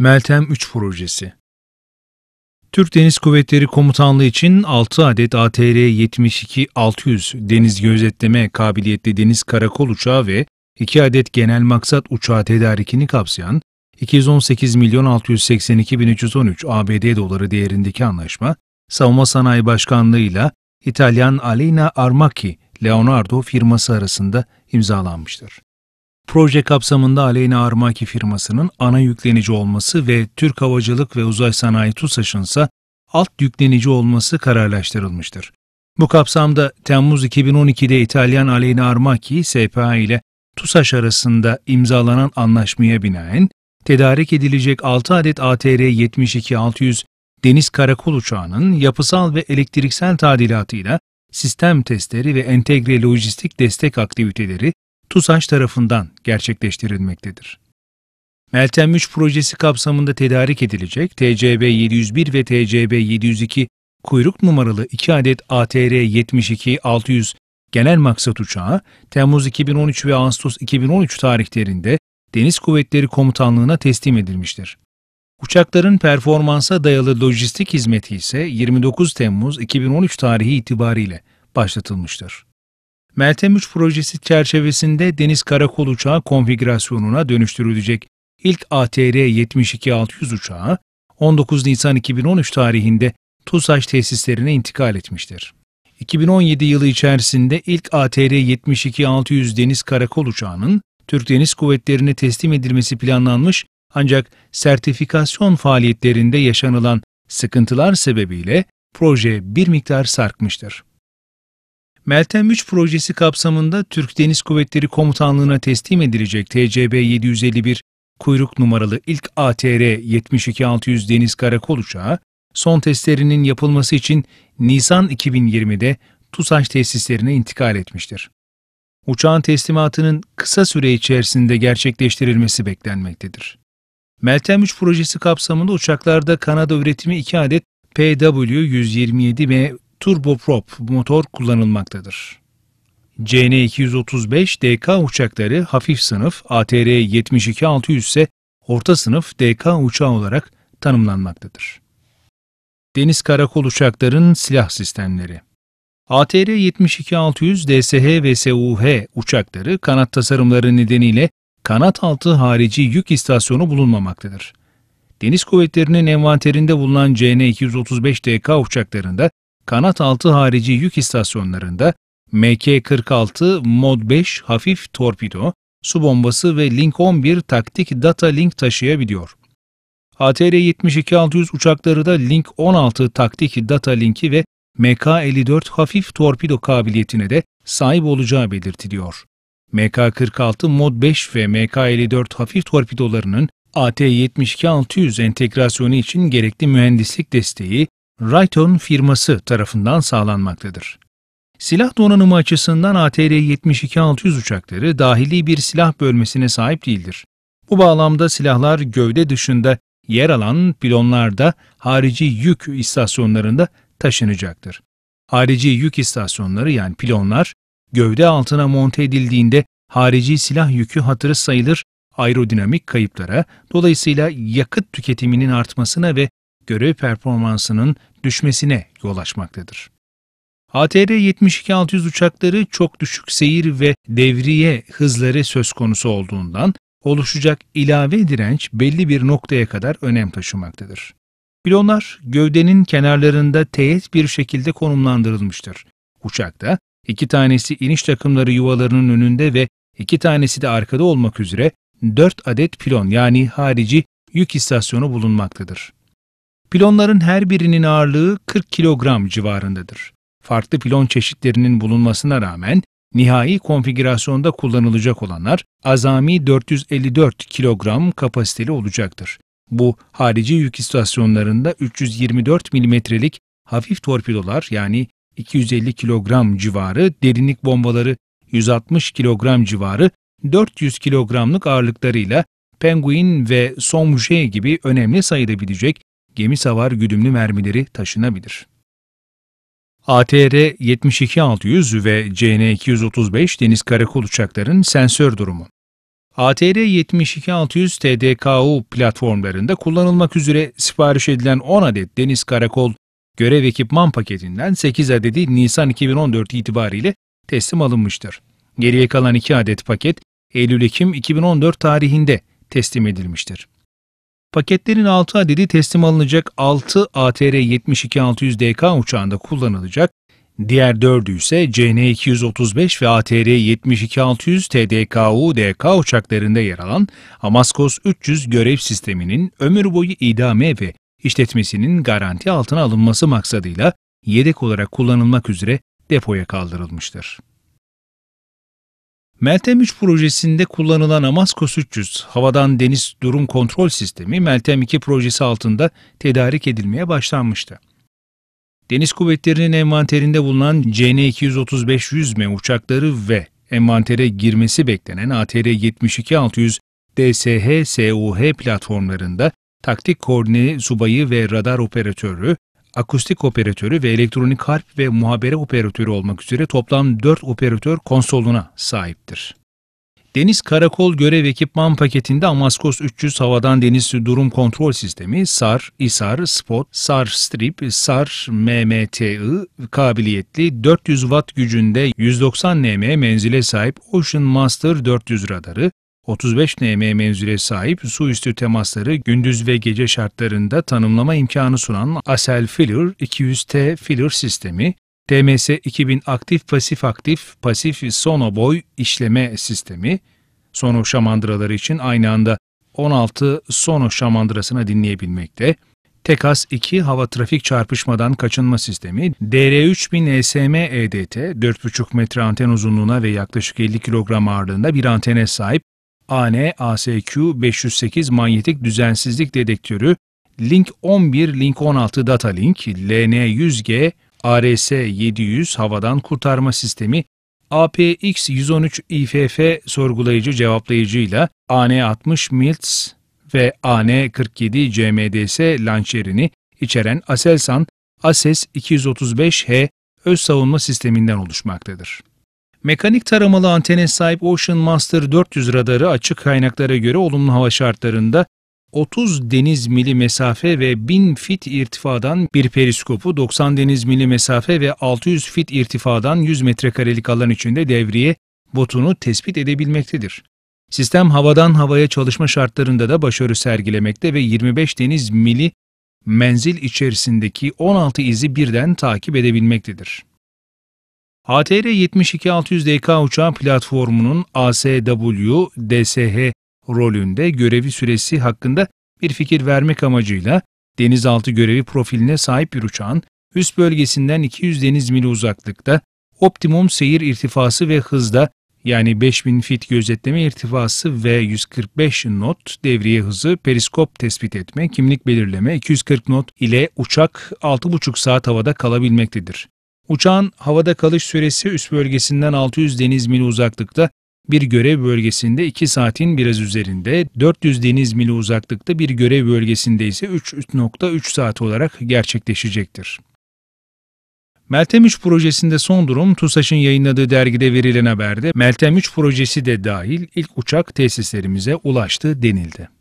Meltem 3 projesi. Türk Deniz Kuvvetleri Komutanlığı için 6 adet ATR-72-600 deniz gözetleme kabiliyetli deniz karakol uçağı ve 2 adet genel maksat uçağı tedarikini kapsayan 218 milyon 682 bin 313 ABD doları değerindeki anlaşma, Savunma Sanayi Başkanlığı ile İtalyan Alina Armaki Leonardo firması arasında imzalanmıştır. Proje kapsamında Aleyna Armaki firmasının ana yüklenici olması ve Türk Havacılık ve Uzay Sanayi TUSAŞ'ın ise alt yüklenici olması kararlaştırılmıştır. Bu kapsamda Temmuz 2012'de İtalyan Aleyna Armaki, SPA ile TUSAŞ arasında imzalanan anlaşmaya binaen, tedarik edilecek 6 adet ATR-72-600 deniz karakol uçağının yapısal ve elektriksel tadilatıyla sistem testleri ve entegre lojistik destek aktiviteleri TUSAŞ tarafından gerçekleştirilmektedir. Meltem 3 projesi kapsamında tedarik edilecek TCB 701 ve TCB 702 kuyruk numaralı 2 adet ATR-72-600 genel maksat uçağı Temmuz 2013 ve Ağustos 2013 tarihlerinde Deniz Kuvvetleri Komutanlığı'na teslim edilmiştir. Uçakların performansa dayalı lojistik hizmeti ise 29 Temmuz 2013 tarihi itibariyle başlatılmıştır. Meltem 3 projesi çerçevesinde deniz karakol uçağı konfigürasyonuna dönüştürülecek. ilk ATR-72-600 uçağı 19 Nisan 2013 tarihinde TUSAŞ tesislerine intikal etmiştir. 2017 yılı içerisinde ilk ATR-72-600 deniz karakol uçağının Türk Deniz Kuvvetleri'ne teslim edilmesi planlanmış ancak sertifikasyon faaliyetlerinde yaşanılan sıkıntılar sebebiyle proje bir miktar sarkmıştır. Meltem 3 projesi kapsamında Türk Deniz Kuvvetleri Komutanlığı'na teslim edilecek TCB 751 kuyruk numaralı ilk ATR 72600 Deniz Karakol uçağı, son testlerinin yapılması için Nisan 2020'de TUSAŞ tesislerine intikal etmiştir. Uçağın teslimatının kısa süre içerisinde gerçekleştirilmesi beklenmektedir. Meltem 3 projesi kapsamında uçaklarda Kanada üretimi 2 adet PW-127M turboprop motor kullanılmaktadır. CN-235 DK uçakları hafif sınıf, ATR-72-600 ise orta sınıf DK uçağı olarak tanımlanmaktadır. Deniz karakol uçakların silah sistemleri ATR-72-600 DSH ve SUH uçakları kanat tasarımları nedeniyle kanat altı harici yük istasyonu bulunmamaktadır. Deniz kuvvetlerinin envanterinde bulunan CN-235 DK uçaklarında kanat altı harici yük istasyonlarında MK-46 Mod 5 hafif torpido, su bombası ve Link 11 taktik data link taşıyabiliyor. ATR-72-600 uçakları da Link 16 taktik data linki ve MK-54 hafif torpido kabiliyetine de sahip olacağı belirtiliyor. MK-46 Mod 5 ve MK-54 hafif torpidolarının AT-72-600 entegrasyonu için gerekli mühendislik desteği, Raytheon firması tarafından sağlanmaktadır. Silah donanımı açısından ATR-72-600 uçakları dahili bir silah bölmesine sahip değildir. Bu bağlamda silahlar gövde dışında yer alan pilonlarda harici yük istasyonlarında taşınacaktır. Harici yük istasyonları yani pilonlar gövde altına monte edildiğinde harici silah yükü hatırı sayılır aerodinamik kayıplara, dolayısıyla yakıt tüketiminin artmasına ve görev performansının düşmesine yol açmaktadır. ATR-72-600 uçakları çok düşük seyir ve devriye hızları söz konusu olduğundan oluşacak ilave direnç belli bir noktaya kadar önem taşımaktadır. Pilonlar gövdenin kenarlarında teğet bir şekilde konumlandırılmıştır. Uçakta iki tanesi iniş takımları yuvalarının önünde ve iki tanesi de arkada olmak üzere 4 adet pilon yani harici yük istasyonu bulunmaktadır. Pilonların her birinin ağırlığı 40 kilogram civarındadır. Farklı pilon çeşitlerinin bulunmasına rağmen nihai konfigürasyonda kullanılacak olanlar azami 454 kilogram kapasiteli olacaktır. Bu harici yük istasyonlarında 324 milimetrelik hafif torpidolar yani 250 kilogram civarı, derinlik bombaları 160 kilogram civarı, 400 kilogramlık ağırlıklarıyla Penguin ve Somje gibi önemli sayılabilecek gemi savar güdümlü mermileri taşınabilir. ATR 72600 ve CN 235 deniz karakol uçakların sensör durumu. ATR 72600 TDKU platformlarında kullanılmak üzere sipariş edilen 10 adet deniz karakol görev ekipman paketinden 8 adedi Nisan 2014 itibariyle teslim alınmıştır. Geriye kalan 2 adet paket Eylül-Ekim 2014 tarihinde teslim edilmiştir. Paketlerin 6 adedi teslim alınacak 6 ATR-72-600DK uçağında kullanılacak, diğer 4'ü ise CN-235 ve ATR-72-600 TDKU-DK uçaklarında yer alan Amaskos 300 görev sisteminin ömür boyu idame ve işletmesinin garanti altına alınması maksadıyla yedek olarak kullanılmak üzere depoya kaldırılmıştır. Meltem 3 projesinde kullanılan Amaskos 300 havadan deniz durum kontrol sistemi Meltem 2 projesi altında tedarik edilmeye başlanmıştı. Deniz Kuvvetleri'nin envanterinde bulunan cn 235 100 uçakları ve envantere girmesi beklenen ATR-72-600 DSH-SUH platformlarında taktik koordine subayı ve radar operatörü, akustik operatörü ve elektronik harp ve muhabere operatörü olmak üzere toplam 4 operatör konsoluna sahiptir. Deniz Karakol Görev Ekipman paketinde Amaskos 300 Havadan Deniz Durum Kontrol Sistemi, SAR, İSAR, SPOT, SAR Strip, SAR MMTI kabiliyetli 400 watt gücünde 190 nm menzile sahip Ocean Master 400 radarı, 35 NM menzile sahip su üstü temasları gündüz ve gece şartlarında tanımlama imkanı sunan Asel Filler 200T Filler sistemi, TMS 2000 aktif pasif aktif pasif sonoboy işleme sistemi, sono şamandıraları için aynı anda 16 sono şamandırasına dinleyebilmekte, TEKAS 2 hava trafik çarpışmadan kaçınma sistemi, DR3000 ESM EDT 4,5 metre anten uzunluğuna ve yaklaşık 50 kilogram ağırlığında bir antene sahip ANASQ 508 manyetik düzensizlik dedektörü, Link 11, Link 16 data link, LN100G, ARS-700 havadan kurtarma sistemi, APX-113 IFF sorgulayıcı cevaplayıcıyla AN-60 MILTS ve AN-47 CMDS lançerini içeren Aselsan ASES-235H öz savunma sisteminden oluşmaktadır. Mekanik taramalı antene sahip Ocean Master 400 radarı açık kaynaklara göre olumlu hava şartlarında 30 deniz mili mesafe ve 1000 fit irtifadan bir periskopu 90 deniz mili mesafe ve 600 fit irtifadan 100 metrekarelik alan içinde devriye botunu tespit edebilmektedir. Sistem havadan havaya çalışma şartlarında da başarı sergilemekte ve 25 deniz mili menzil içerisindeki 16 izi birden takip edebilmektedir. ATR 72600DK uçağı platformunun ASW DSH rolünde görevi süresi hakkında bir fikir vermek amacıyla denizaltı görevi profiline sahip bir uçağın üst bölgesinden 200 deniz mili uzaklıkta optimum seyir irtifası ve hızda yani 5000 fit gözetleme irtifası ve 145 knot devriye hızı periskop tespit etme, kimlik belirleme 240 knot ile uçak 6,5 saat havada kalabilmektedir. Uçağın havada kalış süresi üst bölgesinden 600 deniz mili uzaklıkta, bir görev bölgesinde 2 saatin biraz üzerinde, 400 deniz mili uzaklıkta bir görev bölgesinde ise 3.3 saat olarak gerçekleşecektir. Meltem 3 projesinde son durum TUSAŞ'ın yayınladığı dergide verilen haberde Meltem 3 projesi de dahil ilk uçak tesislerimize ulaştı denildi.